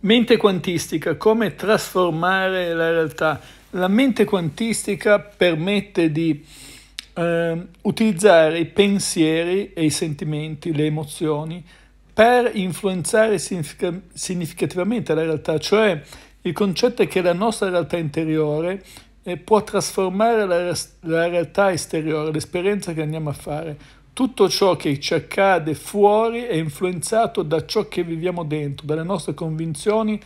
Mente quantistica, come trasformare la realtà. La mente quantistica permette di eh, utilizzare i pensieri e i sentimenti, le emozioni, per influenzare significa- significativamente la realtà. Cioè il concetto è che la nostra realtà interiore eh, può trasformare la, la realtà esteriore, l'esperienza che andiamo a fare. Tutto ciò che ci accade fuori è influenzato da ciò che viviamo dentro, dalle nostre convinzioni,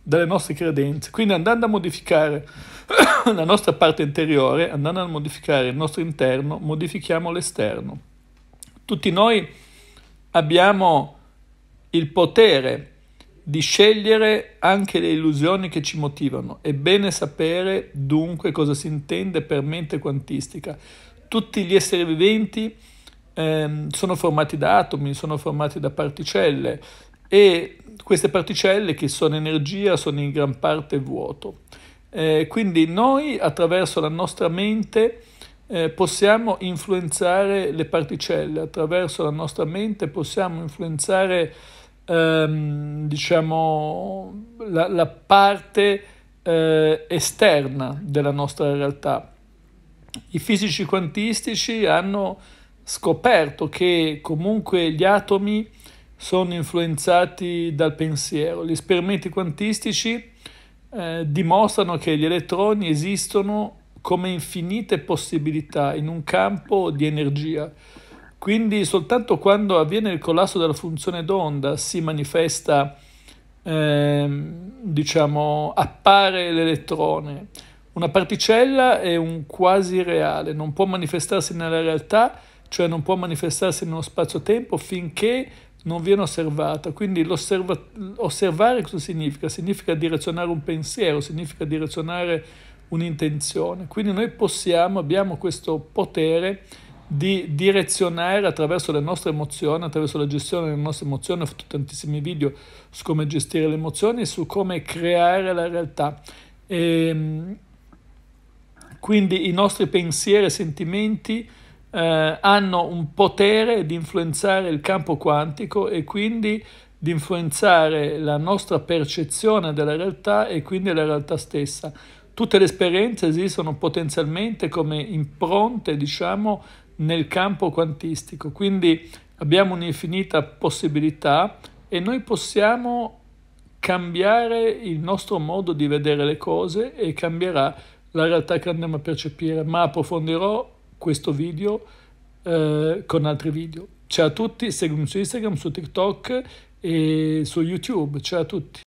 dalle nostre credenze. Quindi andando a modificare la nostra parte interiore, andando a modificare il nostro interno, modifichiamo l'esterno. Tutti noi abbiamo il potere di scegliere anche le illusioni che ci motivano. È bene sapere dunque cosa si intende per mente quantistica. Tutti gli esseri viventi ehm, sono formati da atomi, sono formati da particelle e queste particelle che sono energia sono in gran parte vuoto. Eh, quindi noi attraverso la nostra mente eh, possiamo influenzare le particelle, attraverso la nostra mente possiamo influenzare ehm, diciamo, la, la parte eh, esterna della nostra realtà. I fisici quantistici hanno scoperto che comunque gli atomi sono influenzati dal pensiero. Gli esperimenti quantistici eh, dimostrano che gli elettroni esistono come infinite possibilità in un campo di energia. Quindi soltanto quando avviene il collasso della funzione d'onda si manifesta, ehm, diciamo, appare l'elettrone. Una particella è un quasi reale, non può manifestarsi nella realtà cioè non può manifestarsi nello spazio-tempo finché non viene osservata. Quindi osservare cosa significa? Significa direzionare un pensiero, significa direzionare un'intenzione. Quindi noi possiamo, abbiamo questo potere di direzionare attraverso le nostre emozioni, attraverso la gestione delle nostre emozioni, ho fatto tantissimi video su come gestire le emozioni e su come creare la realtà. E, ehm, quindi i nostri pensieri e sentimenti eh, hanno un potere di influenzare il campo quantico e quindi di influenzare la nostra percezione della realtà e quindi la realtà stessa. Tutte le esperienze esistono potenzialmente come impronte, diciamo, nel campo quantistico, quindi abbiamo un'infinita possibilità e noi possiamo cambiare il nostro modo di vedere le cose e cambierà la realtà che andiamo a percepire, ma approfondirò questo video eh, con altri video. Ciao a tutti, seguimi su Instagram, su TikTok e su YouTube. Ciao a tutti.